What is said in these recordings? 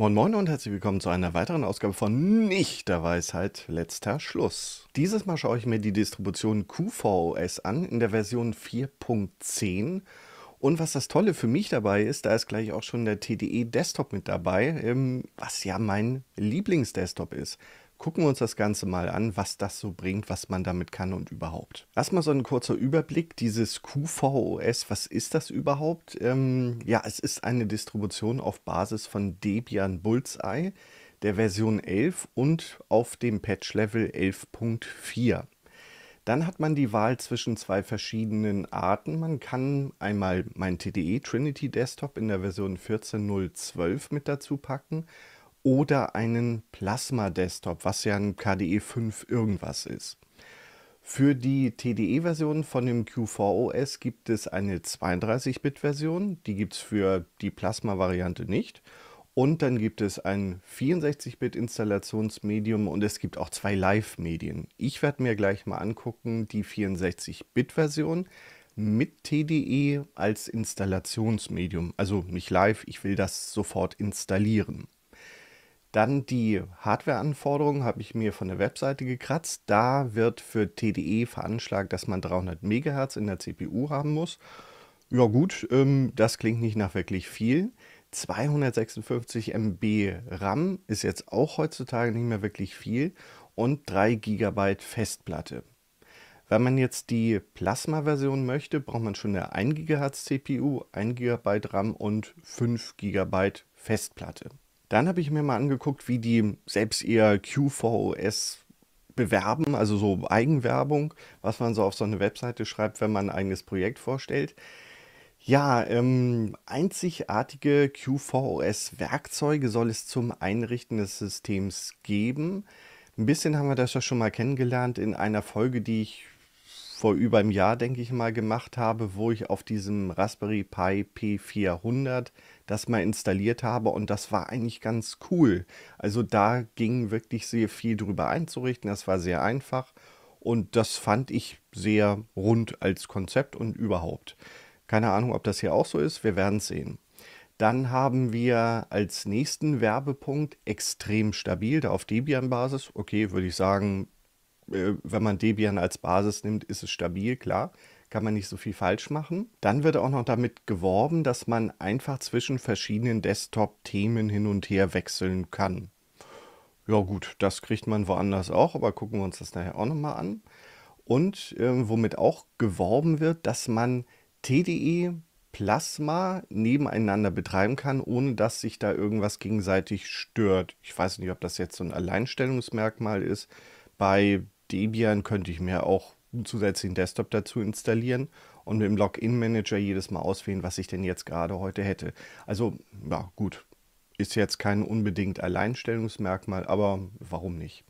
Moin Moin und herzlich willkommen zu einer weiteren Ausgabe von Nicht der Weisheit letzter Schluss. Dieses Mal schaue ich mir die Distribution QVOS an in der Version 4.10. Und was das Tolle für mich dabei ist, da ist gleich auch schon der TDE Desktop mit dabei, ähm, was ja mein Lieblingsdesktop ist gucken wir uns das Ganze mal an, was das so bringt, was man damit kann und überhaupt. Erstmal so ein kurzer Überblick, dieses QVOS, was ist das überhaupt? Ähm, ja, es ist eine Distribution auf Basis von Debian Bullseye, der Version 11 und auf dem Patch-Level 11.4. Dann hat man die Wahl zwischen zwei verschiedenen Arten. Man kann einmal mein TDE Trinity Desktop in der Version 14.0.12 mit dazu packen oder einen Plasma-Desktop, was ja ein KDE 5 irgendwas ist. Für die TDE-Version von dem Q4OS gibt es eine 32-Bit-Version, die gibt es für die Plasma-Variante nicht. Und dann gibt es ein 64-Bit-Installationsmedium und es gibt auch zwei Live-Medien. Ich werde mir gleich mal angucken, die 64-Bit-Version mit TDE als Installationsmedium. Also nicht live, ich will das sofort installieren. Dann die Hardware-Anforderungen habe ich mir von der Webseite gekratzt. Da wird für TDE veranschlagt, dass man 300 MHz in der CPU haben muss. Ja gut, ähm, das klingt nicht nach wirklich viel. 256 MB RAM ist jetzt auch heutzutage nicht mehr wirklich viel und 3 GB Festplatte. Wenn man jetzt die Plasma-Version möchte, braucht man schon eine 1 GHz CPU, 1 GB RAM und 5 GB Festplatte. Dann habe ich mir mal angeguckt, wie die selbst ihr QVS bewerben, also so Eigenwerbung, was man so auf so eine Webseite schreibt, wenn man ein eigenes Projekt vorstellt. Ja, ähm, einzigartige QVOS-Werkzeuge soll es zum Einrichten des Systems geben. Ein bisschen haben wir das ja schon mal kennengelernt in einer Folge, die ich vor über einem Jahr, denke ich mal, gemacht habe, wo ich auf diesem Raspberry Pi P400 das mal installiert habe und das war eigentlich ganz cool. Also da ging wirklich sehr viel drüber einzurichten, das war sehr einfach und das fand ich sehr rund als Konzept und überhaupt. Keine Ahnung, ob das hier auch so ist, wir werden es sehen. Dann haben wir als nächsten Werbepunkt extrem stabil, da auf Debian-Basis. Okay, würde ich sagen, äh, wenn man Debian als Basis nimmt, ist es stabil, klar kann man nicht so viel falsch machen. Dann wird auch noch damit geworben, dass man einfach zwischen verschiedenen Desktop-Themen hin und her wechseln kann. Ja gut, das kriegt man woanders auch, aber gucken wir uns das nachher auch nochmal an. Und äh, womit auch geworben wird, dass man TDE Plasma nebeneinander betreiben kann, ohne dass sich da irgendwas gegenseitig stört. Ich weiß nicht, ob das jetzt so ein Alleinstellungsmerkmal ist. Bei Debian könnte ich mir auch einen zusätzlichen Desktop dazu installieren und im Login-Manager jedes Mal auswählen, was ich denn jetzt gerade heute hätte. Also, ja, gut, ist jetzt kein unbedingt Alleinstellungsmerkmal, aber warum nicht?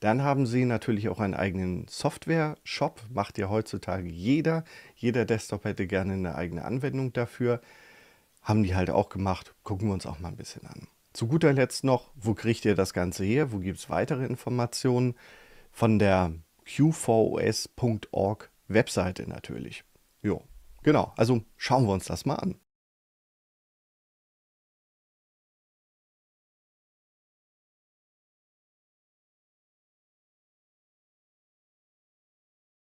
Dann haben sie natürlich auch einen eigenen Software-Shop, macht ja heutzutage jeder. Jeder Desktop hätte gerne eine eigene Anwendung dafür. Haben die halt auch gemacht, gucken wir uns auch mal ein bisschen an. Zu guter Letzt noch, wo kriegt ihr das Ganze her? Wo gibt es weitere Informationen? Von der qvs.org Webseite natürlich. Jo, genau. Also schauen wir uns das mal an.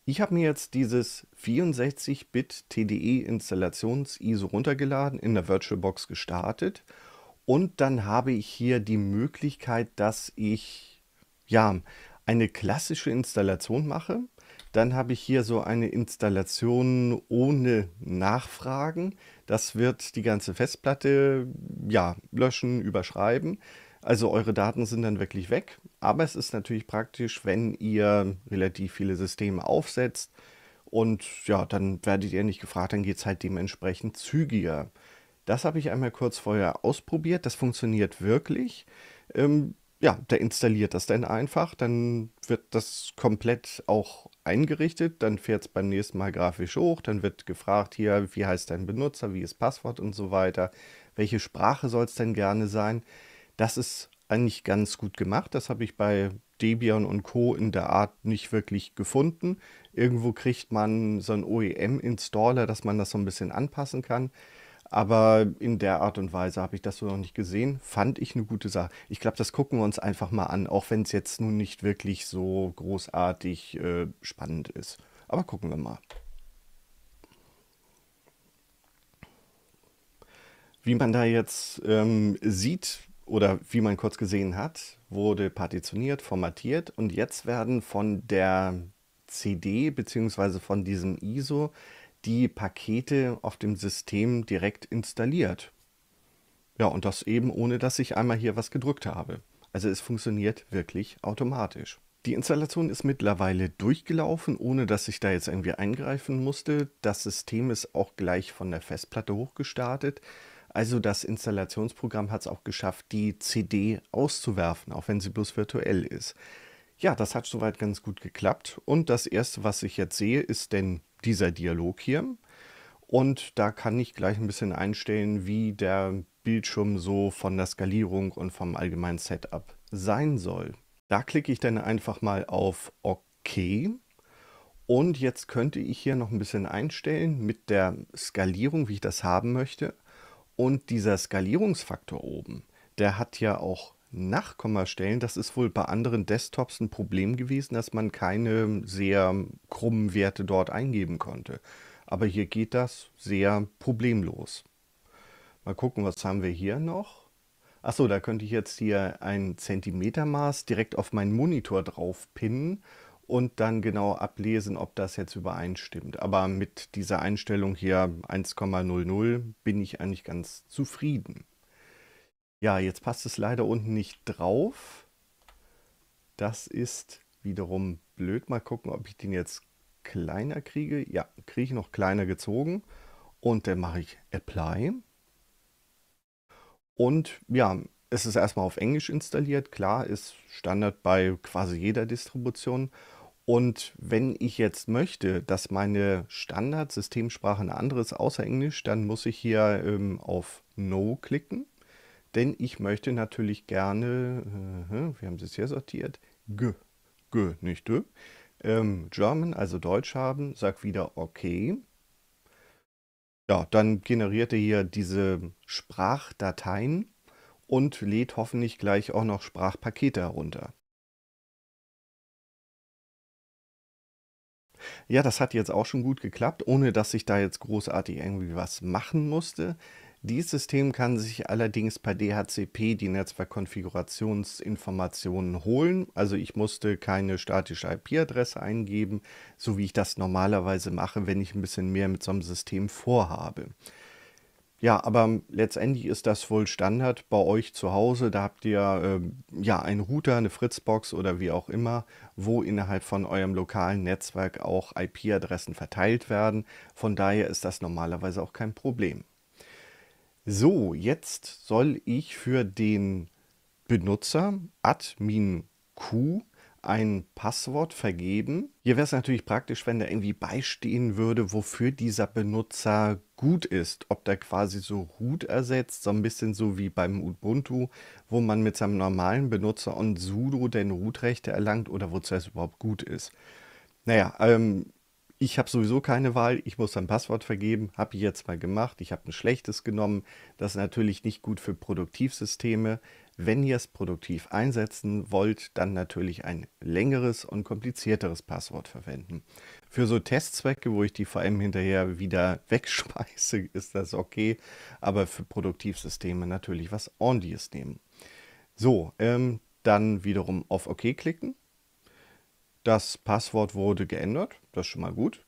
Ich habe mir jetzt dieses 64-Bit TDE Installations ISO runtergeladen, in der VirtualBox gestartet und dann habe ich hier die Möglichkeit, dass ich ja eine klassische Installation mache. Dann habe ich hier so eine Installation ohne Nachfragen. Das wird die ganze Festplatte ja, löschen, überschreiben. Also eure Daten sind dann wirklich weg. Aber es ist natürlich praktisch, wenn ihr relativ viele Systeme aufsetzt. Und ja, dann werdet ihr nicht gefragt, dann geht es halt dementsprechend zügiger. Das habe ich einmal kurz vorher ausprobiert. Das funktioniert wirklich. Ähm, ja, der installiert das dann einfach, dann wird das komplett auch eingerichtet, dann fährt es beim nächsten Mal grafisch hoch, dann wird gefragt hier, wie heißt dein Benutzer, wie ist Passwort und so weiter, welche Sprache soll es denn gerne sein. Das ist eigentlich ganz gut gemacht, das habe ich bei Debian und Co. in der Art nicht wirklich gefunden. Irgendwo kriegt man so einen OEM-Installer, dass man das so ein bisschen anpassen kann. Aber in der Art und Weise habe ich das so noch nicht gesehen. Fand ich eine gute Sache. Ich glaube, das gucken wir uns einfach mal an, auch wenn es jetzt nun nicht wirklich so großartig äh, spannend ist. Aber gucken wir mal. Wie man da jetzt ähm, sieht oder wie man kurz gesehen hat, wurde partitioniert, formatiert und jetzt werden von der CD bzw. von diesem ISO die Pakete auf dem System direkt installiert. Ja, und das eben ohne, dass ich einmal hier was gedrückt habe. Also es funktioniert wirklich automatisch. Die Installation ist mittlerweile durchgelaufen, ohne dass ich da jetzt irgendwie eingreifen musste. Das System ist auch gleich von der Festplatte hochgestartet. Also das Installationsprogramm hat es auch geschafft, die CD auszuwerfen, auch wenn sie bloß virtuell ist. Ja, das hat soweit ganz gut geklappt. Und das Erste, was ich jetzt sehe, ist denn dieser Dialog hier. Und da kann ich gleich ein bisschen einstellen, wie der Bildschirm so von der Skalierung und vom allgemeinen Setup sein soll. Da klicke ich dann einfach mal auf OK. Und jetzt könnte ich hier noch ein bisschen einstellen mit der Skalierung, wie ich das haben möchte. Und dieser Skalierungsfaktor oben, der hat ja auch Nachkommastellen, das ist wohl bei anderen Desktops ein Problem gewesen, dass man keine sehr krummen Werte dort eingeben konnte. Aber hier geht das sehr problemlos. Mal gucken, was haben wir hier noch? Achso, da könnte ich jetzt hier ein Zentimetermaß direkt auf meinen Monitor drauf pinnen und dann genau ablesen, ob das jetzt übereinstimmt. Aber mit dieser Einstellung hier 1,00 bin ich eigentlich ganz zufrieden. Ja, jetzt passt es leider unten nicht drauf. Das ist wiederum blöd. Mal gucken, ob ich den jetzt kleiner kriege. Ja, kriege ich noch kleiner gezogen. Und dann mache ich Apply. Und ja, es ist erstmal auf Englisch installiert. Klar, ist Standard bei quasi jeder Distribution. Und wenn ich jetzt möchte, dass meine Standard-Systemsprache eine andere ist außer Englisch, dann muss ich hier ähm, auf No klicken. Denn ich möchte natürlich gerne, äh, äh wir haben es hier sortiert, G, G, nicht G, ähm, German, also Deutsch haben, sag wieder okay. Ja, dann generiert er hier diese Sprachdateien und lädt hoffentlich gleich auch noch Sprachpakete herunter. Ja, das hat jetzt auch schon gut geklappt, ohne dass ich da jetzt großartig irgendwie was machen musste. Dieses System kann sich allerdings per DHCP die Netzwerkkonfigurationsinformationen holen. Also ich musste keine statische IP-Adresse eingeben, so wie ich das normalerweise mache, wenn ich ein bisschen mehr mit so einem System vorhabe. Ja, aber letztendlich ist das wohl Standard bei euch zu Hause. Da habt ihr äh, ja einen Router, eine Fritzbox oder wie auch immer, wo innerhalb von eurem lokalen Netzwerk auch IP-Adressen verteilt werden. Von daher ist das normalerweise auch kein Problem. So, jetzt soll ich für den Benutzer Admin Q ein Passwort vergeben. Hier wäre es natürlich praktisch, wenn da irgendwie beistehen würde, wofür dieser Benutzer gut ist. Ob der quasi so root ersetzt, so ein bisschen so wie beim Ubuntu, wo man mit seinem normalen Benutzer und sudo den Root-Rechte erlangt oder wozu es überhaupt gut ist. Naja, ähm, ich habe sowieso keine Wahl, ich muss ein Passwort vergeben, habe ich jetzt mal gemacht, ich habe ein schlechtes genommen. Das ist natürlich nicht gut für Produktivsysteme. Wenn ihr es produktiv einsetzen wollt, dann natürlich ein längeres und komplizierteres Passwort verwenden. Für so Testzwecke, wo ich die VM hinterher wieder wegschmeiße, ist das okay, aber für Produktivsysteme natürlich was ordentliches nehmen. So, ähm, dann wiederum auf OK klicken das Passwort wurde geändert, das ist schon mal gut.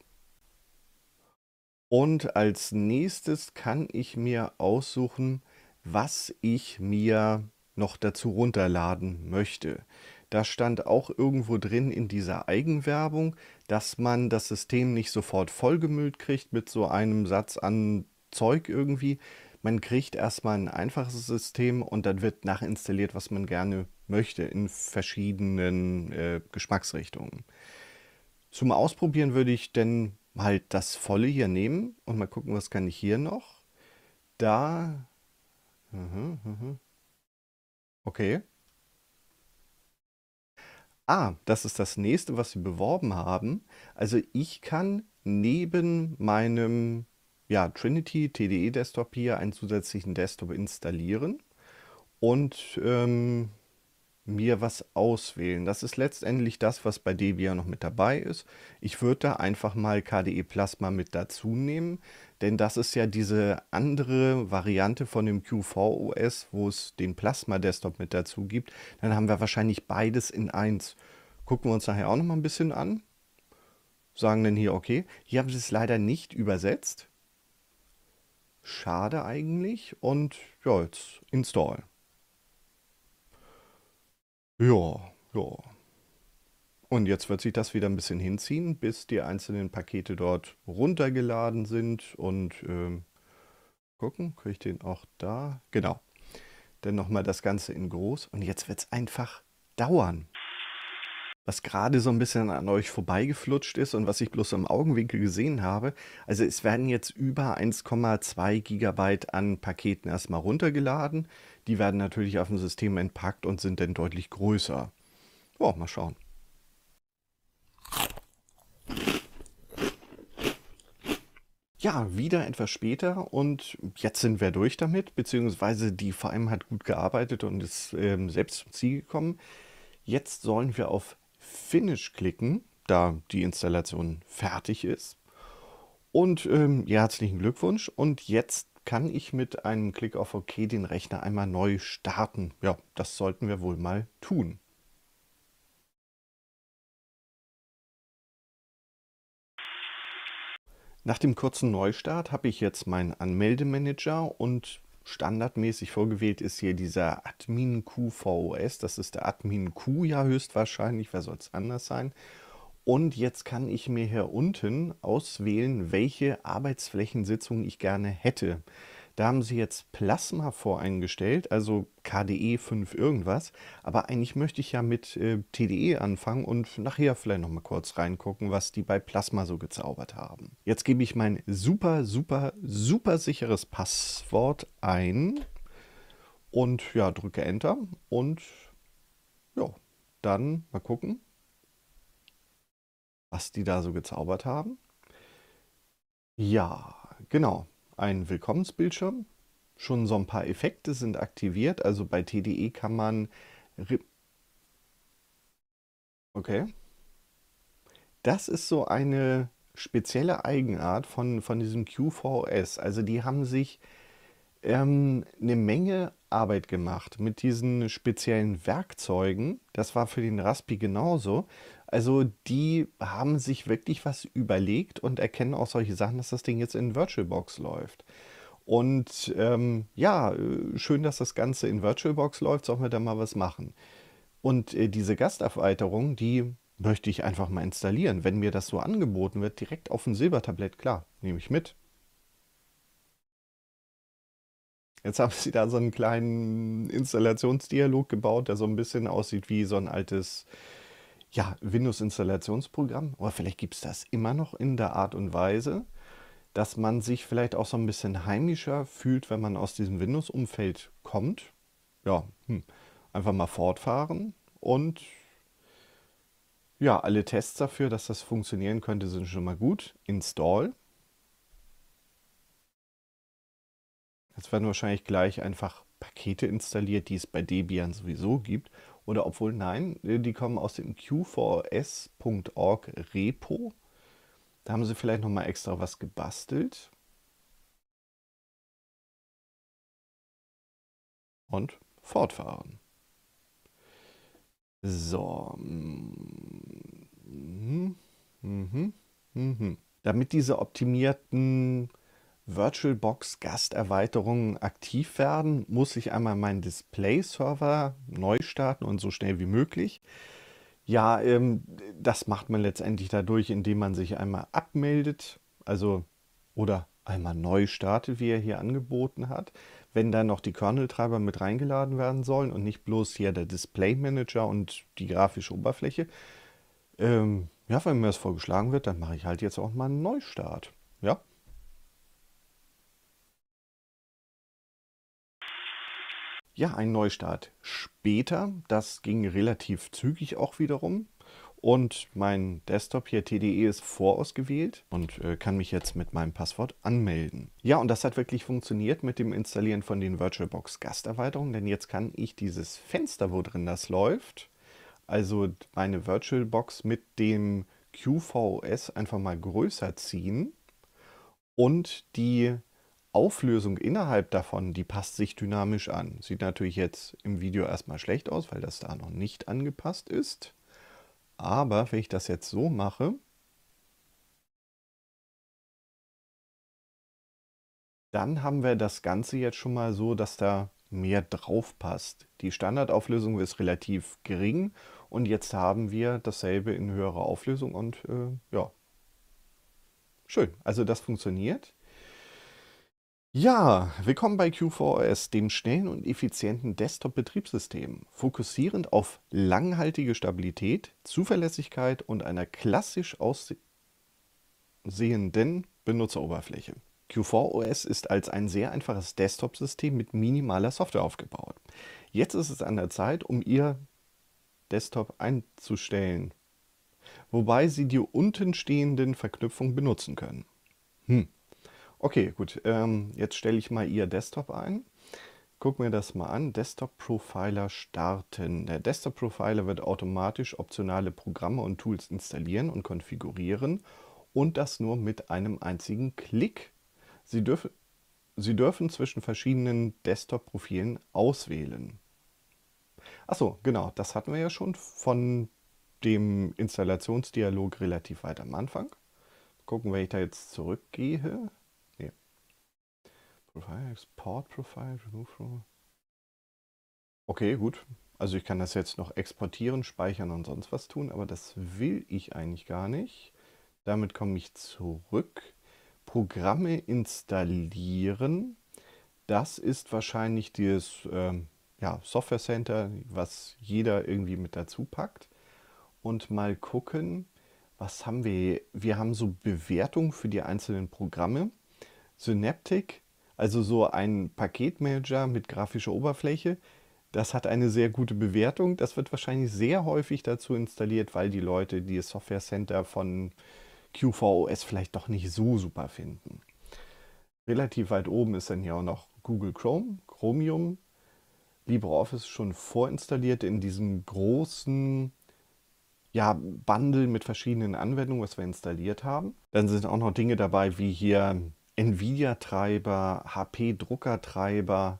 Und als nächstes kann ich mir aussuchen, was ich mir noch dazu runterladen möchte. Da stand auch irgendwo drin in dieser Eigenwerbung, dass man das System nicht sofort vollgemüllt kriegt mit so einem Satz an Zeug irgendwie. Man kriegt erstmal ein einfaches System und dann wird nachinstalliert, was man gerne möchte in verschiedenen äh, Geschmacksrichtungen. Zum Ausprobieren würde ich denn halt das volle hier nehmen und mal gucken, was kann ich hier noch. Da. Mhm, mhm. Okay. Ah, das ist das nächste, was sie beworben haben. Also ich kann neben meinem ja, Trinity TDE Desktop hier einen zusätzlichen Desktop installieren und ähm, mir was auswählen. Das ist letztendlich das, was bei Debian noch mit dabei ist. Ich würde da einfach mal KDE Plasma mit dazu nehmen, denn das ist ja diese andere Variante von dem QVOS, wo es den Plasma Desktop mit dazu gibt. Dann haben wir wahrscheinlich beides in eins. Gucken wir uns nachher auch noch mal ein bisschen an. Sagen dann hier, okay, hier haben sie es leider nicht übersetzt. Schade eigentlich. Und ja, jetzt Install. Ja, ja. Und jetzt wird sich das wieder ein bisschen hinziehen, bis die einzelnen Pakete dort runtergeladen sind und ähm, gucken, kriege ich den auch da? Genau. Dann nochmal das Ganze in groß und jetzt wird es einfach dauern was gerade so ein bisschen an euch vorbeigeflutscht ist und was ich bloß im Augenwinkel gesehen habe. Also es werden jetzt über 1,2 Gigabyte an Paketen erstmal runtergeladen. Die werden natürlich auf dem System entpackt und sind dann deutlich größer. Oh, mal schauen. Ja, wieder etwas später und jetzt sind wir durch damit, beziehungsweise die VM hat gut gearbeitet und ist ähm, selbst zum Ziel gekommen. Jetzt sollen wir auf Finish klicken, da die Installation fertig ist. Und ähm, ja, herzlichen Glückwunsch. Und jetzt kann ich mit einem Klick auf OK den Rechner einmal neu starten. Ja, das sollten wir wohl mal tun. Nach dem kurzen Neustart habe ich jetzt meinen Anmeldemanager und standardmäßig vorgewählt ist hier dieser Admin QVOS. Das ist der Admin Q ja höchstwahrscheinlich. Wer soll es anders sein? Und jetzt kann ich mir hier unten auswählen, welche Arbeitsflächensitzung ich gerne hätte. Da haben sie jetzt Plasma voreingestellt, also KDE 5 irgendwas. Aber eigentlich möchte ich ja mit äh, TDE anfangen und nachher vielleicht nochmal kurz reingucken, was die bei Plasma so gezaubert haben. Jetzt gebe ich mein super, super, super sicheres Passwort ein und ja, drücke Enter und ja, dann mal gucken, was die da so gezaubert haben. Ja, genau einen Willkommensbildschirm. Schon so ein paar Effekte sind aktiviert. Also bei TDE kann man... Okay. Das ist so eine spezielle Eigenart von, von diesem QVS. Also die haben sich ähm, eine Menge Arbeit gemacht mit diesen speziellen Werkzeugen. Das war für den Raspi genauso. Also die haben sich wirklich was überlegt und erkennen auch solche Sachen, dass das Ding jetzt in VirtualBox läuft. Und ähm, ja, äh, schön, dass das Ganze in VirtualBox läuft, sollen wir da mal was machen. Und äh, diese Gasterweiterung, die möchte ich einfach mal installieren. Wenn mir das so angeboten wird, direkt auf ein Silbertablett, klar, nehme ich mit. Jetzt haben sie da so einen kleinen Installationsdialog gebaut, der so ein bisschen aussieht wie so ein altes ja, Windows-Installationsprogramm, oder vielleicht gibt es das immer noch in der Art und Weise, dass man sich vielleicht auch so ein bisschen heimischer fühlt, wenn man aus diesem Windows-Umfeld kommt. Ja, hm. einfach mal fortfahren und ja, alle Tests dafür, dass das funktionieren könnte, sind schon mal gut. Install. Jetzt werden wahrscheinlich gleich einfach Pakete installiert, die es bei Debian sowieso gibt oder obwohl, nein, äh, die kommen aus dem q4s.org Repo. Da haben sie vielleicht nochmal extra was gebastelt. Und fortfahren. So. Mm, mhm, mhm. Mhm. Mhm. Damit diese optimierten VirtualBox Gasterweiterungen aktiv werden, muss ich einmal meinen Display-Server neu starten und so schnell wie möglich. Ja, ähm, das macht man letztendlich dadurch, indem man sich einmal abmeldet, also oder einmal neu startet, wie er hier angeboten hat. Wenn dann noch die Kernel-Treiber mit reingeladen werden sollen und nicht bloß hier der Display-Manager und die grafische Oberfläche. Ähm, ja, wenn mir das vorgeschlagen wird, dann mache ich halt jetzt auch mal einen Neustart. Ja, Ja, ein Neustart später. Das ging relativ zügig auch wiederum. Und mein Desktop hier TDE ist vorausgewählt und äh, kann mich jetzt mit meinem Passwort anmelden. Ja, und das hat wirklich funktioniert mit dem Installieren von den VirtualBox Gasterweiterungen, denn jetzt kann ich dieses Fenster, wo drin das läuft, also meine VirtualBox mit dem QVS einfach mal größer ziehen und die Auflösung innerhalb davon, die passt sich dynamisch an. Sieht natürlich jetzt im Video erstmal schlecht aus, weil das da noch nicht angepasst ist. Aber wenn ich das jetzt so mache, dann haben wir das Ganze jetzt schon mal so, dass da mehr drauf passt. Die Standardauflösung ist relativ gering und jetzt haben wir dasselbe in höherer Auflösung und äh, ja, schön. Also das funktioniert. Ja, willkommen bei Q4OS, dem schnellen und effizienten Desktop-Betriebssystem, fokussierend auf langhaltige Stabilität, Zuverlässigkeit und einer klassisch aussehenden Benutzeroberfläche. Q4OS ist als ein sehr einfaches Desktop-System mit minimaler Software aufgebaut. Jetzt ist es an der Zeit, um Ihr Desktop einzustellen, wobei Sie die untenstehenden Verknüpfungen benutzen können. Hm. Okay, gut. Ähm, jetzt stelle ich mal Ihr Desktop ein. Guck mir das mal an. Desktop Profiler starten. Der Desktop Profiler wird automatisch optionale Programme und Tools installieren und konfigurieren und das nur mit einem einzigen Klick. Sie dürfen, Sie dürfen zwischen verschiedenen Desktop-Profilen auswählen. Achso, genau, das hatten wir ja schon von dem Installationsdialog relativ weit am Anfang. Gucken, wenn ich da jetzt zurückgehe. Profile, Export Profile, Remove Profile. Okay, gut. Also ich kann das jetzt noch exportieren, speichern und sonst was tun, aber das will ich eigentlich gar nicht. Damit komme ich zurück. Programme installieren. Das ist wahrscheinlich dieses ähm, ja, Software Center, was jeder irgendwie mit dazu packt. Und mal gucken, was haben wir? Wir haben so Bewertungen für die einzelnen Programme. Synaptic also so ein Paketmanager mit grafischer Oberfläche, das hat eine sehr gute Bewertung. Das wird wahrscheinlich sehr häufig dazu installiert, weil die Leute die Software Center von QVOS vielleicht doch nicht so super finden. Relativ weit oben ist dann hier auch noch Google Chrome, Chromium, LibreOffice schon vorinstalliert in diesem großen ja, Bundle mit verschiedenen Anwendungen, was wir installiert haben. Dann sind auch noch Dinge dabei, wie hier Nvidia-Treiber, HP-Druckertreiber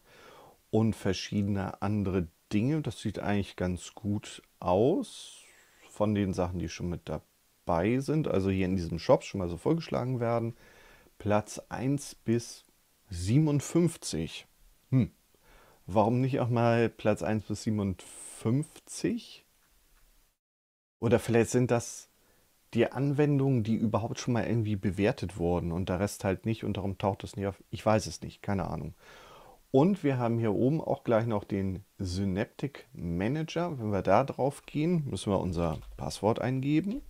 und verschiedene andere Dinge. Das sieht eigentlich ganz gut aus von den Sachen, die schon mit dabei sind. Also hier in diesem Shop schon mal so vorgeschlagen werden. Platz 1 bis 57. Hm. Warum nicht auch mal Platz 1 bis 57? Oder vielleicht sind das die Anwendungen, die überhaupt schon mal irgendwie bewertet wurden und der Rest halt nicht und darum taucht es nicht auf. Ich weiß es nicht, keine Ahnung. Und wir haben hier oben auch gleich noch den Synaptic Manager. Wenn wir da drauf gehen, müssen wir unser Passwort eingeben.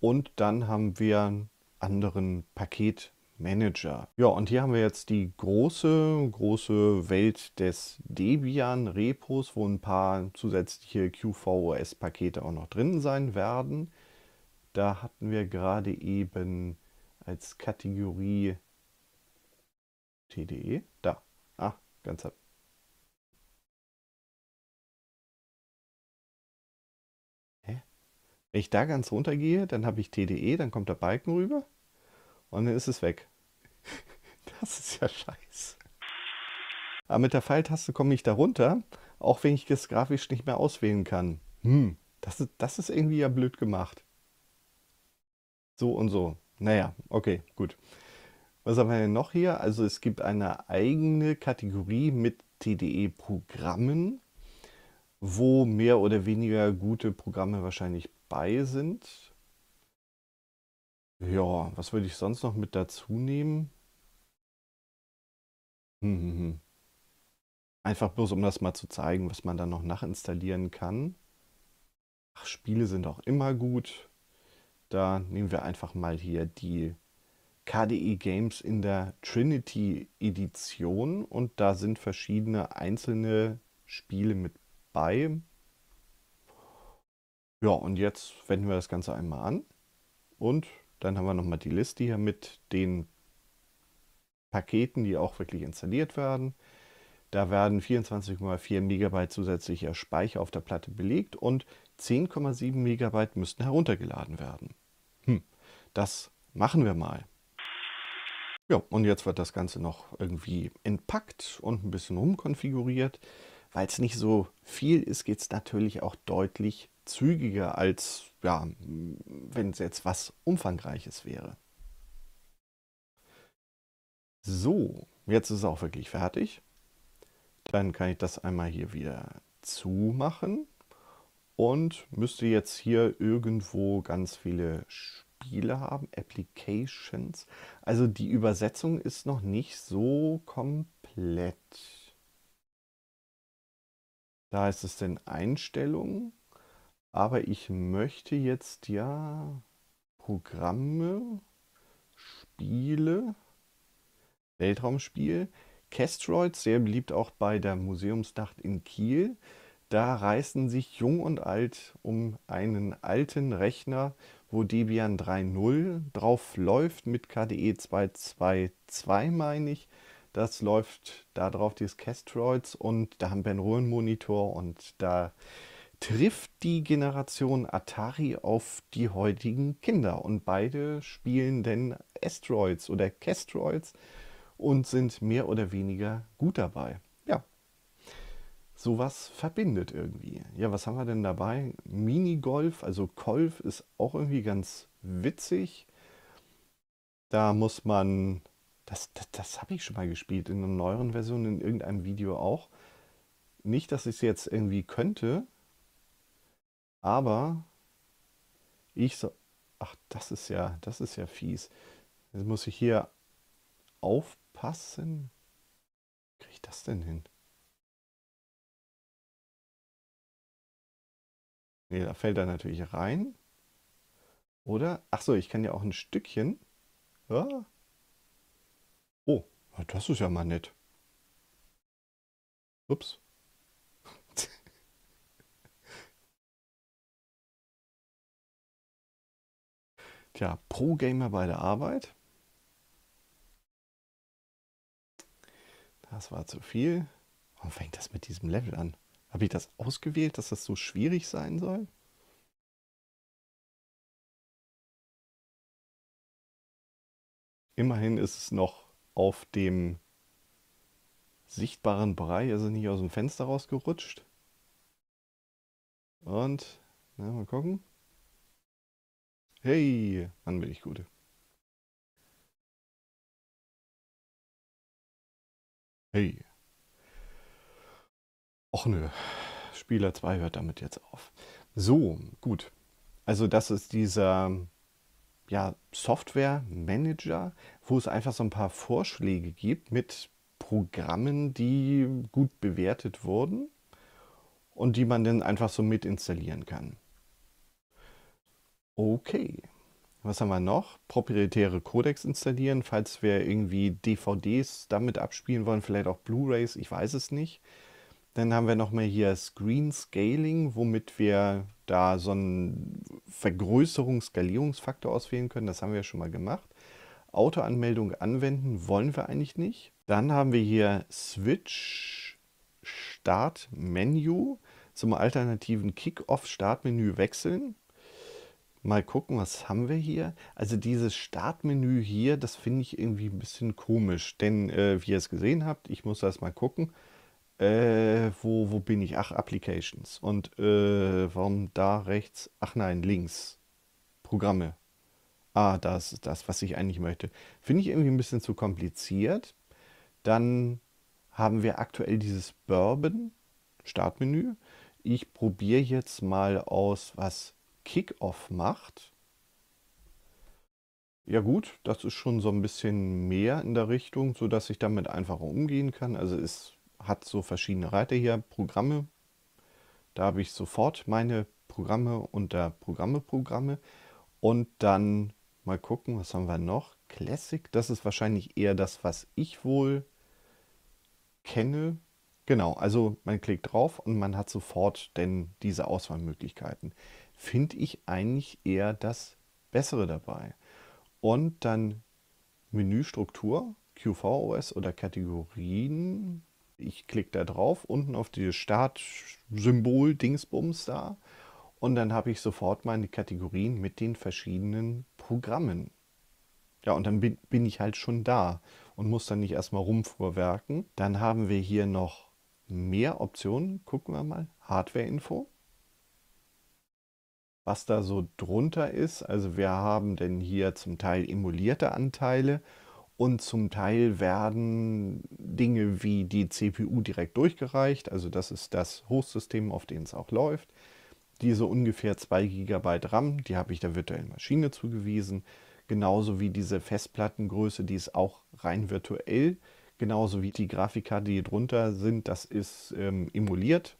Und dann haben wir einen anderen Paketmanager. Ja, und hier haben wir jetzt die große, große Welt des Debian-Repos, wo ein paar zusätzliche QVOS-Pakete auch noch drin sein werden. Da hatten wir gerade eben als Kategorie TDE. Da. Ah, ganz ab. Hä? Wenn ich da ganz runter gehe, dann habe ich TDE, dann kommt der Balken rüber und dann ist es weg. Das ist ja scheiße. Aber mit der Pfeiltaste komme ich da runter, auch wenn ich das grafisch nicht mehr auswählen kann. Hm, das ist, das ist irgendwie ja blöd gemacht so und so. Naja, okay, gut. Was haben wir denn noch hier? Also es gibt eine eigene Kategorie mit TDE-Programmen, wo mehr oder weniger gute Programme wahrscheinlich bei sind. Ja, was würde ich sonst noch mit dazu nehmen? Hm, hm, hm. Einfach bloß, um das mal zu zeigen, was man dann noch nachinstallieren kann. Ach, Spiele sind auch immer gut. Da nehmen wir einfach mal hier die KDE Games in der Trinity Edition und da sind verschiedene einzelne Spiele mit bei. Ja, und jetzt wenden wir das Ganze einmal an und dann haben wir nochmal die Liste hier mit den Paketen, die auch wirklich installiert werden. Da werden 24,4 MB zusätzlicher Speicher auf der Platte belegt und 10,7 MB müssten heruntergeladen werden hm, das machen wir mal. Ja, und jetzt wird das Ganze noch irgendwie entpackt und ein bisschen rumkonfiguriert. Weil es nicht so viel ist, geht es natürlich auch deutlich zügiger als, ja, wenn es jetzt was Umfangreiches wäre. So, jetzt ist es auch wirklich fertig. Dann kann ich das einmal hier wieder zumachen und müsste jetzt hier irgendwo ganz viele Spiele haben, Applications. Also die Übersetzung ist noch nicht so komplett. Da ist es denn Einstellungen, aber ich möchte jetzt ja Programme, Spiele, Weltraumspiel, Kestroid, sehr beliebt auch bei der Museumsnacht in Kiel. Da reißen sich Jung und Alt um einen alten Rechner, wo Debian 3.0 drauf läuft mit KDE 2.2.2 meine ich. Das läuft da drauf, dieses Castroids und da haben wir einen Röhrenmonitor und da trifft die Generation Atari auf die heutigen Kinder und beide spielen denn Asteroids oder Castroids und sind mehr oder weniger gut dabei sowas verbindet irgendwie. Ja, was haben wir denn dabei? Minigolf, also Golf ist auch irgendwie ganz witzig. Da muss man, das, das, das habe ich schon mal gespielt, in einer neueren Version, in irgendeinem Video auch. Nicht, dass ich es jetzt irgendwie könnte, aber ich so, ach, das ist ja, das ist ja fies. Jetzt muss ich hier aufpassen. Kriege ich das denn hin? Nee, da fällt er natürlich rein. Oder? Ach so, ich kann ja auch ein Stückchen. Ja. Oh, das ist ja mal nett. Ups. Tja, Pro-Gamer bei der Arbeit. Das war zu viel. Warum fängt das mit diesem Level an? Habe ich das ausgewählt, dass das so schwierig sein soll? Immerhin ist es noch auf dem sichtbaren Bereich, also nicht aus dem Fenster rausgerutscht. Und, na, mal gucken. Hey, dann bin ich gut. Hey. Och nö, Spieler 2 hört damit jetzt auf. So, gut. Also das ist dieser ja, Software-Manager, wo es einfach so ein paar Vorschläge gibt mit Programmen, die gut bewertet wurden und die man dann einfach so mit installieren kann. Okay. Was haben wir noch? Proprietäre Codex installieren, falls wir irgendwie DVDs damit abspielen wollen, vielleicht auch Blu-rays, ich weiß es nicht. Dann haben wir nochmal hier Screen Scaling, womit wir da so einen Vergrößerungs-, Skalierungsfaktor auswählen können. Das haben wir ja schon mal gemacht. Autoanmeldung anwenden wollen wir eigentlich nicht. Dann haben wir hier Switch Start Menu zum alternativen Kickoff Startmenü wechseln. Mal gucken, was haben wir hier? Also dieses Startmenü hier, das finde ich irgendwie ein bisschen komisch, denn äh, wie ihr es gesehen habt, ich muss das mal gucken. Äh, wo, wo bin ich? Ach, Applications. Und äh, warum da rechts? Ach nein, links. Programme. Ah, das ist das, was ich eigentlich möchte. Finde ich irgendwie ein bisschen zu kompliziert. Dann haben wir aktuell dieses Bourbon Startmenü. Ich probiere jetzt mal aus, was Kickoff macht. Ja gut, das ist schon so ein bisschen mehr in der Richtung, sodass ich damit einfacher umgehen kann. Also ist hat so verschiedene Reiter hier, Programme. Da habe ich sofort meine Programme unter Programme, Programme. Und dann mal gucken, was haben wir noch? Classic, das ist wahrscheinlich eher das, was ich wohl kenne. Genau, also man klickt drauf und man hat sofort denn diese Auswahlmöglichkeiten. Finde ich eigentlich eher das Bessere dabei. Und dann Menüstruktur, QVOS oder Kategorien, ich klicke da drauf, unten auf dieses Startsymbol Dingsbums da. Und dann habe ich sofort meine Kategorien mit den verschiedenen Programmen. Ja, und dann bin, bin ich halt schon da und muss dann nicht erstmal rumfuhrwerken. Dann haben wir hier noch mehr Optionen. Gucken wir mal. Hardware-Info. Was da so drunter ist. Also wir haben denn hier zum Teil emulierte Anteile und zum Teil werden Dinge wie die CPU direkt durchgereicht, also das ist das Hostsystem, auf dem es auch läuft. Diese ungefähr 2 GB RAM, die habe ich der virtuellen Maschine zugewiesen, genauso wie diese Festplattengröße, die ist auch rein virtuell, genauso wie die Grafikkarte, die drunter sind, das ist ähm, emuliert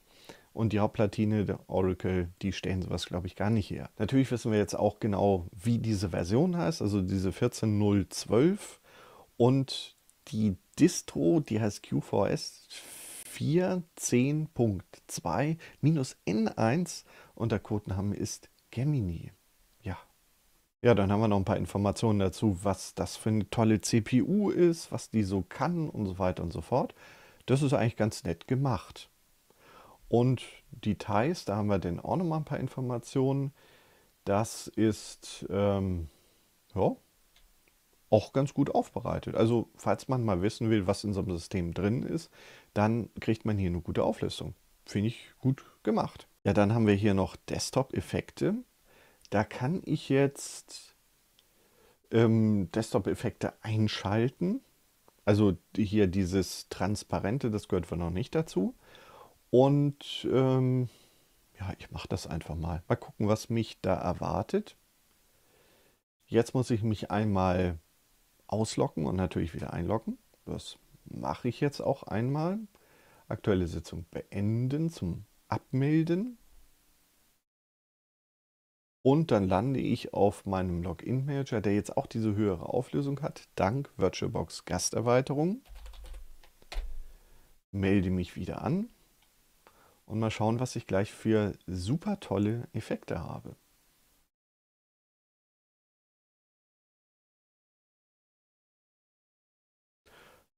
und die Hauptplatine der Oracle, die stellen sowas, glaube ich, gar nicht her. Natürlich wissen wir jetzt auch genau, wie diese Version heißt, also diese 14012. Und die Distro, die heißt QVS 410.2 minus N1 und der Codename ist Gemini. Ja. Ja, dann haben wir noch ein paar Informationen dazu, was das für eine tolle CPU ist, was die so kann und so weiter und so fort. Das ist eigentlich ganz nett gemacht. Und Details, da haben wir dann auch nochmal ein paar Informationen. Das ist, ähm, ja, auch ganz gut aufbereitet. Also falls man mal wissen will, was in so einem System drin ist, dann kriegt man hier eine gute Auflistung. Finde ich gut gemacht. Ja, dann haben wir hier noch Desktop-Effekte. Da kann ich jetzt ähm, Desktop-Effekte einschalten. Also hier dieses Transparente, das gehört wohl noch nicht dazu. Und ähm, ja, ich mache das einfach mal. Mal gucken, was mich da erwartet. Jetzt muss ich mich einmal auslocken und natürlich wieder einloggen. Das mache ich jetzt auch einmal. Aktuelle Sitzung beenden zum Abmelden. Und dann lande ich auf meinem Login-Manager, der jetzt auch diese höhere Auflösung hat, dank VirtualBox Gasterweiterung. Melde mich wieder an und mal schauen, was ich gleich für super tolle Effekte habe.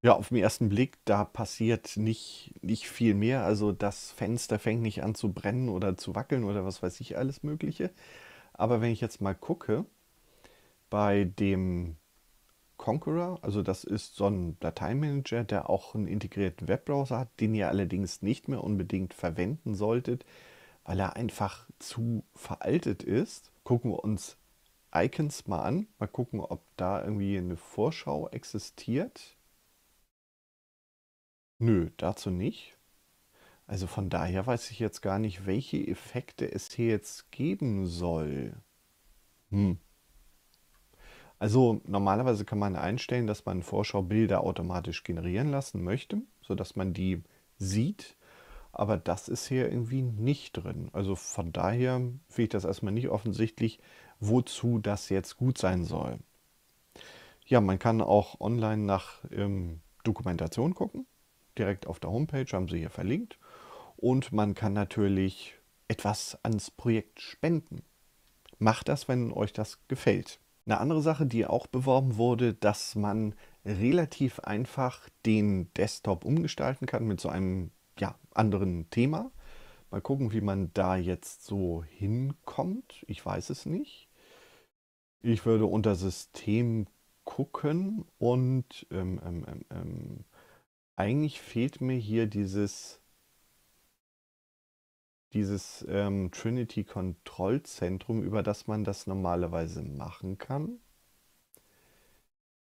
Ja, auf den ersten Blick, da passiert nicht, nicht viel mehr. Also das Fenster fängt nicht an zu brennen oder zu wackeln oder was weiß ich alles Mögliche. Aber wenn ich jetzt mal gucke, bei dem Conqueror, also das ist so ein Dateimanager, der auch einen integrierten Webbrowser hat, den ihr allerdings nicht mehr unbedingt verwenden solltet, weil er einfach zu veraltet ist. Gucken wir uns Icons mal an, mal gucken, ob da irgendwie eine Vorschau existiert. Nö, dazu nicht. Also von daher weiß ich jetzt gar nicht, welche Effekte es hier jetzt geben soll. Hm. Also normalerweise kann man einstellen, dass man Vorschaubilder automatisch generieren lassen möchte, sodass man die sieht. Aber das ist hier irgendwie nicht drin. Also von daher finde ich das erstmal nicht offensichtlich, wozu das jetzt gut sein soll. Ja, man kann auch online nach ähm, Dokumentation gucken direkt auf der Homepage, haben sie hier verlinkt. Und man kann natürlich etwas ans Projekt spenden. Macht das, wenn euch das gefällt. Eine andere Sache, die auch beworben wurde, dass man relativ einfach den Desktop umgestalten kann mit so einem ja, anderen Thema. Mal gucken, wie man da jetzt so hinkommt. Ich weiß es nicht. Ich würde unter System gucken und ähm, ähm, ähm, ähm eigentlich fehlt mir hier dieses, dieses ähm, Trinity-Kontrollzentrum, über das man das normalerweise machen kann.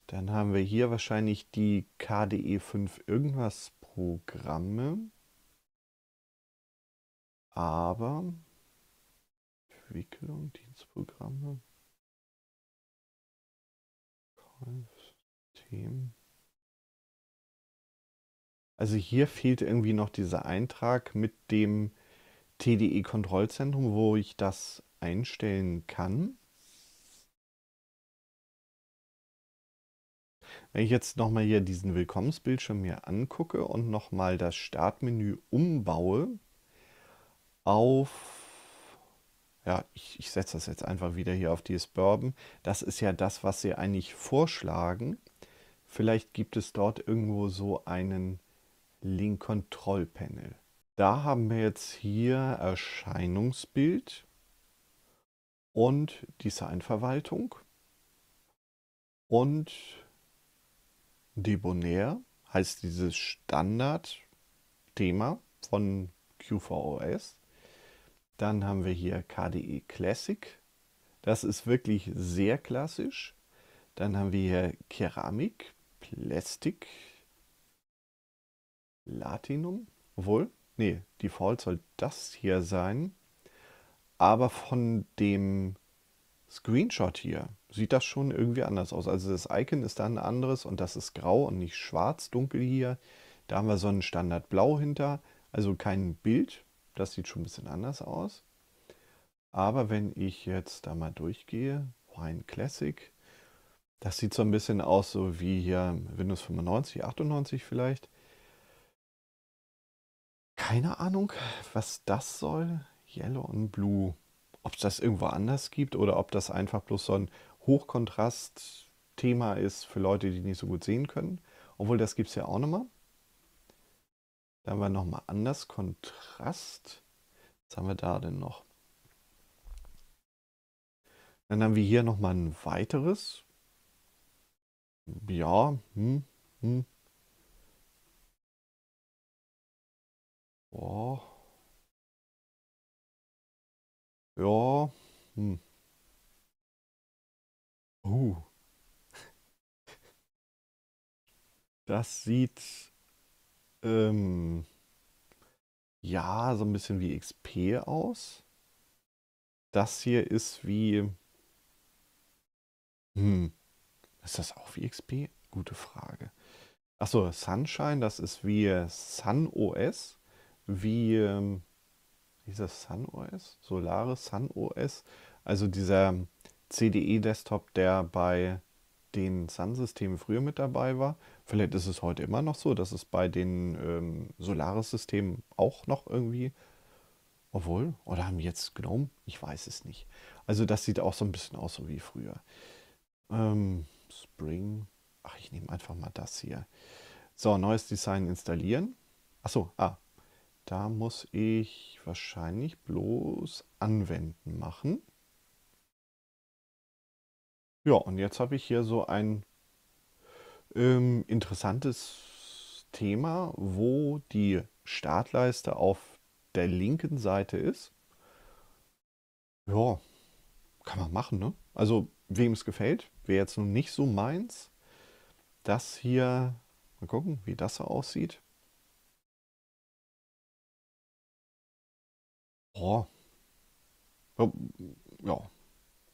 Dann haben wir hier wahrscheinlich die KDE 5 irgendwas Programme. Aber Entwicklung, Dienstprogramme, System. Also hier fehlt irgendwie noch dieser Eintrag mit dem TDE-Kontrollzentrum, wo ich das einstellen kann. Wenn ich jetzt nochmal hier diesen Willkommensbildschirm mir angucke und nochmal das Startmenü umbaue auf, ja, ich, ich setze das jetzt einfach wieder hier auf dieses Bourbon. Das ist ja das, was sie eigentlich vorschlagen. Vielleicht gibt es dort irgendwo so einen Link Control Panel. Da haben wir jetzt hier Erscheinungsbild und Designverwaltung und Debonair heißt dieses Standard-Thema von QVOS. Dann haben wir hier KDE Classic. Das ist wirklich sehr klassisch. Dann haben wir hier Keramik, Plastik, Latinum. Obwohl, nee, Default soll das hier sein. Aber von dem Screenshot hier sieht das schon irgendwie anders aus. Also das Icon ist da ein anderes und das ist grau und nicht schwarz dunkel hier. Da haben wir so ein Standardblau hinter, also kein Bild. Das sieht schon ein bisschen anders aus. Aber wenn ich jetzt da mal durchgehe, Wine Classic, das sieht so ein bisschen aus so wie hier Windows 95, 98 vielleicht keine Ahnung, was das soll. Yellow und Blue. Ob es das irgendwo anders gibt oder ob das einfach bloß so ein Hochkontrast-Thema ist für Leute, die nicht so gut sehen können. Obwohl, das gibt es ja auch nochmal. Dann haben wir nochmal anders Kontrast. Was haben wir da denn noch? Dann haben wir hier nochmal ein weiteres. Ja, hm, hm. Ja. Ja. Hm. Uh. Das sieht ähm, ja so ein bisschen wie XP aus. Das hier ist wie. Hm. Ist das auch wie XP? Gute Frage. Achso, Sunshine, das ist wie Sun OS wie ähm, dieser Sun OS, Solaris Sun OS, also dieser CDE-Desktop, der bei den Sun-Systemen früher mit dabei war. Vielleicht ist es heute immer noch so, dass es bei den ähm, Solaris-Systemen auch noch irgendwie, obwohl, oder haben jetzt genommen? Ich weiß es nicht. Also das sieht auch so ein bisschen aus so wie früher. Ähm, Spring, ach ich nehme einfach mal das hier. So, neues Design installieren. Achso, ah, da muss ich wahrscheinlich bloß anwenden machen. Ja, und jetzt habe ich hier so ein ähm, interessantes Thema, wo die Startleiste auf der linken Seite ist. Ja, kann man machen, ne? Also, wem es gefällt, wäre jetzt noch nicht so meins. Das hier, mal gucken, wie das so aussieht. Oh. Ja.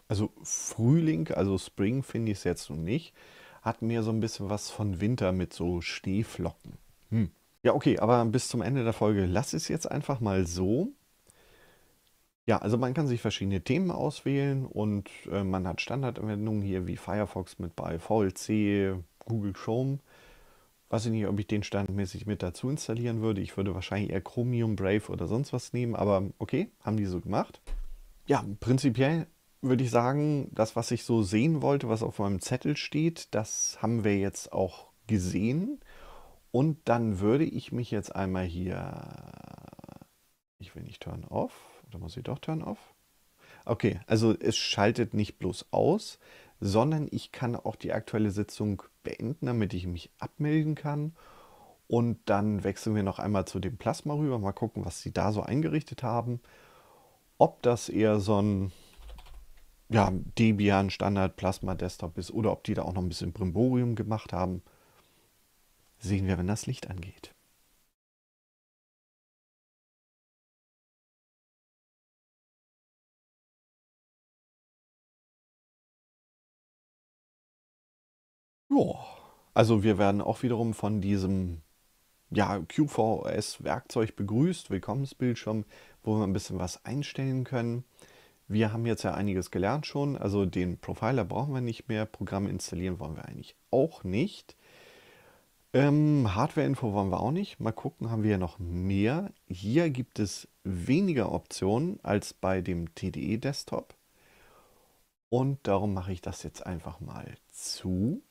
Also Frühling, also Spring finde ich es jetzt noch nicht. Hat mir so ein bisschen was von Winter mit so Stehflocken. Hm. Ja, okay, aber bis zum Ende der Folge lass es jetzt einfach mal so. Ja, also man kann sich verschiedene Themen auswählen und äh, man hat Standardanwendungen hier wie Firefox mit bei VLC, Google Chrome. Weiß ich nicht, ob ich den standardmäßig mit dazu installieren würde. Ich würde wahrscheinlich eher Chromium, Brave oder sonst was nehmen, aber okay, haben die so gemacht. Ja, prinzipiell würde ich sagen, das, was ich so sehen wollte, was auf meinem Zettel steht, das haben wir jetzt auch gesehen. Und dann würde ich mich jetzt einmal hier... Ich will nicht turn off. Oder muss ich doch turn off? Okay, also es schaltet nicht bloß aus, sondern ich kann auch die aktuelle Sitzung beenden, damit ich mich abmelden kann. Und dann wechseln wir noch einmal zu dem Plasma rüber, mal gucken, was sie da so eingerichtet haben. Ob das eher so ein ja, Debian Standard Plasma Desktop ist oder ob die da auch noch ein bisschen Brimborium gemacht haben, sehen wir, wenn das Licht angeht. Ja. Also wir werden auch wiederum von diesem ja, QVS-Werkzeug begrüßt, Willkommensbildschirm, wo wir ein bisschen was einstellen können. Wir haben jetzt ja einiges gelernt schon, also den Profiler brauchen wir nicht mehr, Programme installieren wollen wir eigentlich auch nicht. Ähm, Hardware-Info wollen wir auch nicht. Mal gucken, haben wir ja noch mehr. Hier gibt es weniger Optionen als bei dem TDE-Desktop. Und darum mache ich das jetzt einfach mal zu.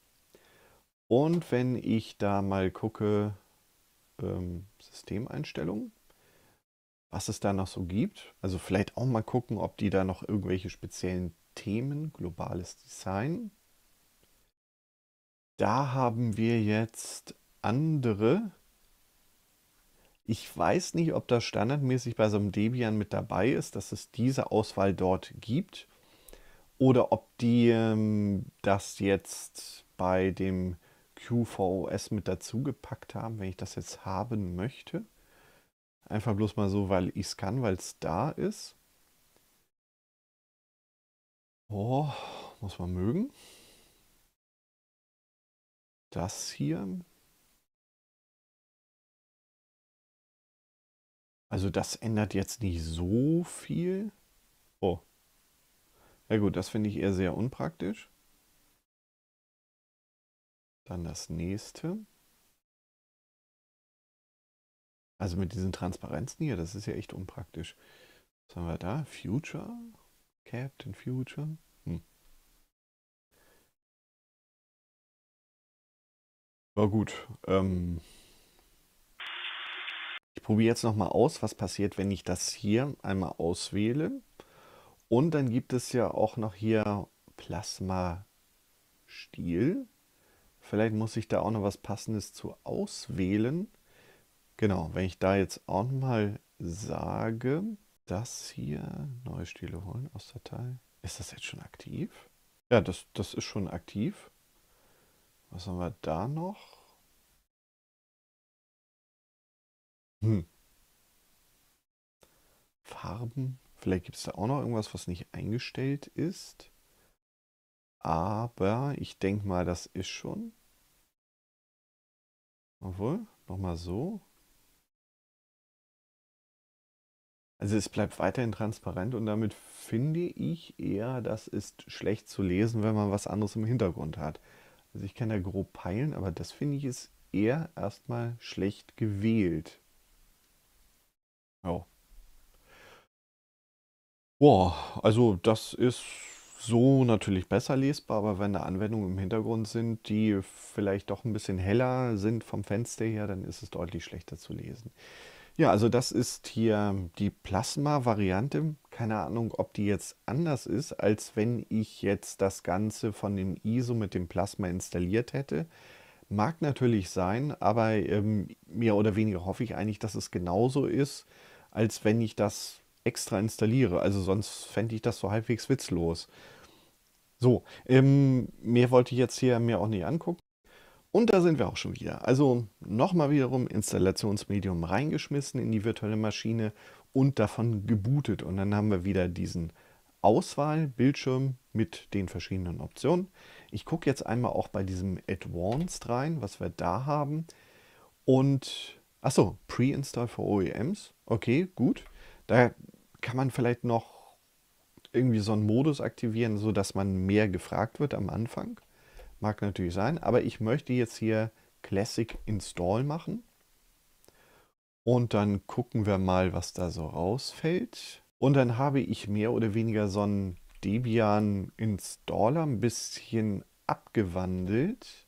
Und wenn ich da mal gucke, ähm, Systemeinstellungen, was es da noch so gibt. Also vielleicht auch mal gucken, ob die da noch irgendwelche speziellen Themen, globales Design. Da haben wir jetzt andere. Ich weiß nicht, ob das standardmäßig bei so einem Debian mit dabei ist, dass es diese Auswahl dort gibt. Oder ob die ähm, das jetzt bei dem QVS mit dazu gepackt haben, wenn ich das jetzt haben möchte. Einfach bloß mal so, weil ich es kann, weil es da ist. Oh, muss man mögen. Das hier. Also das ändert jetzt nicht so viel. Oh. Ja gut, das finde ich eher sehr unpraktisch. Dann das nächste. Also mit diesen Transparenzen hier, das ist ja echt unpraktisch. Was haben wir da? Future? Captain Future? Hm. gut. Ähm ich probiere jetzt nochmal aus, was passiert, wenn ich das hier einmal auswähle. Und dann gibt es ja auch noch hier Plasma-Stil. Vielleicht muss ich da auch noch was Passendes zu auswählen. Genau, wenn ich da jetzt auch mal sage, das hier, neue Stile holen aus Datei. Ist das jetzt schon aktiv? Ja, das, das ist schon aktiv. Was haben wir da noch? Hm. Farben. Vielleicht gibt es da auch noch irgendwas, was nicht eingestellt ist. Aber ich denke mal, das ist schon. Obwohl, nochmal so. Also es bleibt weiterhin transparent und damit finde ich eher, das ist schlecht zu lesen, wenn man was anderes im Hintergrund hat. Also ich kann da grob peilen, aber das finde ich ist eher erstmal schlecht gewählt. Ja. Boah, also das ist so natürlich besser lesbar, aber wenn da Anwendungen im Hintergrund sind, die vielleicht doch ein bisschen heller sind vom Fenster her, dann ist es deutlich schlechter zu lesen. Ja, also das ist hier die Plasma-Variante. Keine Ahnung, ob die jetzt anders ist, als wenn ich jetzt das Ganze von dem ISO mit dem Plasma installiert hätte. Mag natürlich sein, aber ähm, mehr oder weniger hoffe ich eigentlich, dass es genauso ist, als wenn ich das extra installiere. Also sonst fände ich das so halbwegs witzlos. So, ähm, mehr wollte ich jetzt hier mir auch nicht angucken. Und da sind wir auch schon wieder. Also nochmal wiederum Installationsmedium reingeschmissen in die virtuelle Maschine und davon gebootet. Und dann haben wir wieder diesen Auswahlbildschirm mit den verschiedenen Optionen. Ich gucke jetzt einmal auch bei diesem Advanced rein, was wir da haben. Und, achso, Pre-Install für OEMs. Okay, gut. Da kann man vielleicht noch irgendwie so einen Modus aktivieren, sodass man mehr gefragt wird am Anfang. Mag natürlich sein, aber ich möchte jetzt hier Classic Install machen. Und dann gucken wir mal, was da so rausfällt. Und dann habe ich mehr oder weniger so einen Debian Installer ein bisschen abgewandelt.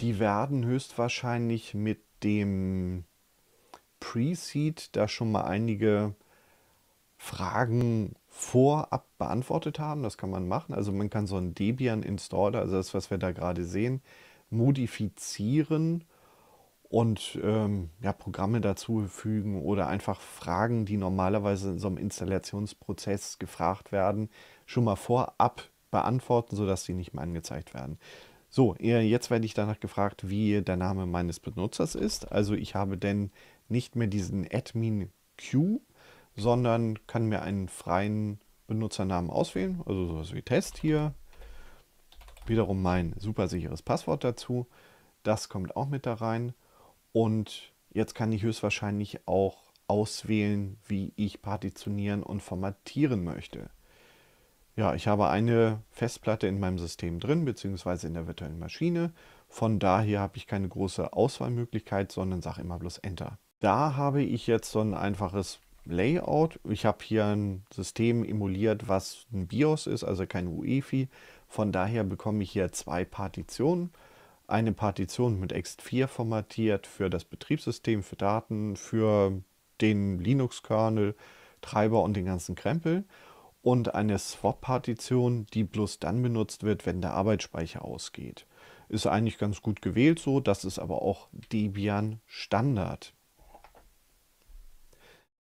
Die werden höchstwahrscheinlich mit dem Preseed da schon mal einige Fragen vorab beantwortet haben. Das kann man machen. Also man kann so einen Debian-Installer, also das, was wir da gerade sehen, modifizieren und ähm, ja, Programme dazufügen oder einfach Fragen, die normalerweise in so einem Installationsprozess gefragt werden, schon mal vorab beantworten, sodass sie nicht mehr angezeigt werden. So, jetzt werde ich danach gefragt, wie der Name meines Benutzers ist. Also ich habe denn nicht mehr diesen Admin queue sondern kann mir einen freien Benutzernamen auswählen, also sowas wie Test hier. Wiederum mein super sicheres Passwort dazu. Das kommt auch mit da rein. Und jetzt kann ich höchstwahrscheinlich auch auswählen, wie ich partitionieren und formatieren möchte. Ja, ich habe eine Festplatte in meinem System drin, beziehungsweise in der virtuellen Maschine. Von daher habe ich keine große Auswahlmöglichkeit, sondern sage immer bloß Enter. Da habe ich jetzt so ein einfaches Layout. Ich habe hier ein System emuliert, was ein BIOS ist, also kein UEFI. Von daher bekomme ich hier zwei Partitionen. Eine Partition mit ext4 formatiert für das Betriebssystem, für Daten, für den Linux-Kernel, Treiber und den ganzen Krempel. Und eine Swap-Partition, die bloß dann benutzt wird, wenn der Arbeitsspeicher ausgeht. Ist eigentlich ganz gut gewählt so, das ist aber auch Debian Standard.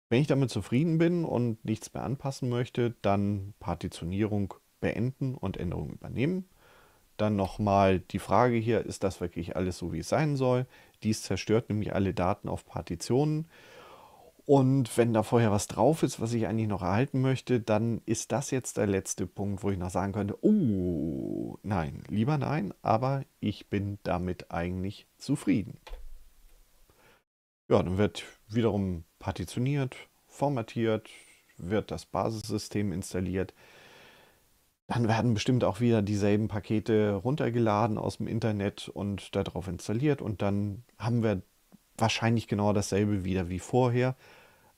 Wenn ich damit zufrieden bin und nichts mehr anpassen möchte, dann Partitionierung beenden und Änderungen übernehmen. Dann nochmal die Frage hier, ist das wirklich alles so, wie es sein soll? Dies zerstört nämlich alle Daten auf Partitionen. Und wenn da vorher was drauf ist, was ich eigentlich noch erhalten möchte, dann ist das jetzt der letzte Punkt, wo ich noch sagen könnte, oh, nein, lieber nein, aber ich bin damit eigentlich zufrieden. Ja, dann wird wiederum partitioniert, formatiert, wird das Basissystem installiert. Dann werden bestimmt auch wieder dieselben Pakete runtergeladen aus dem Internet und darauf installiert. Und dann haben wir wahrscheinlich genau dasselbe wieder wie vorher.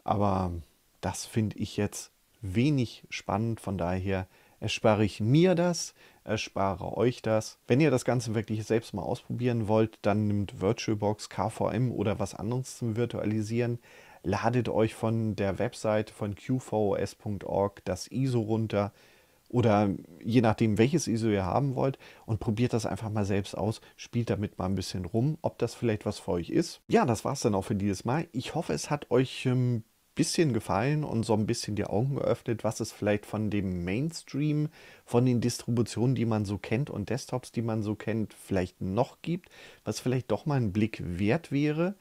Aber das finde ich jetzt wenig spannend. Von daher erspare ich mir das, erspare euch das. Wenn ihr das Ganze wirklich selbst mal ausprobieren wollt, dann nimmt VirtualBox, KVM oder was anderes zum Virtualisieren. Ladet euch von der Website von qvos.org das ISO runter oder je nachdem, welches ISO ihr haben wollt und probiert das einfach mal selbst aus. Spielt damit mal ein bisschen rum, ob das vielleicht was für euch ist. Ja, das war es dann auch für dieses Mal. Ich hoffe, es hat euch ein ähm, bisschen gefallen und so ein bisschen die Augen geöffnet, was es vielleicht von dem Mainstream, von den Distributionen, die man so kennt und Desktops, die man so kennt, vielleicht noch gibt, was vielleicht doch mal ein Blick wert wäre.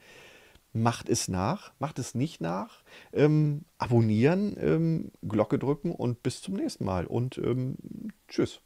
Macht es nach, macht es nicht nach. Ähm, abonnieren, ähm, Glocke drücken und bis zum nächsten Mal und ähm, tschüss.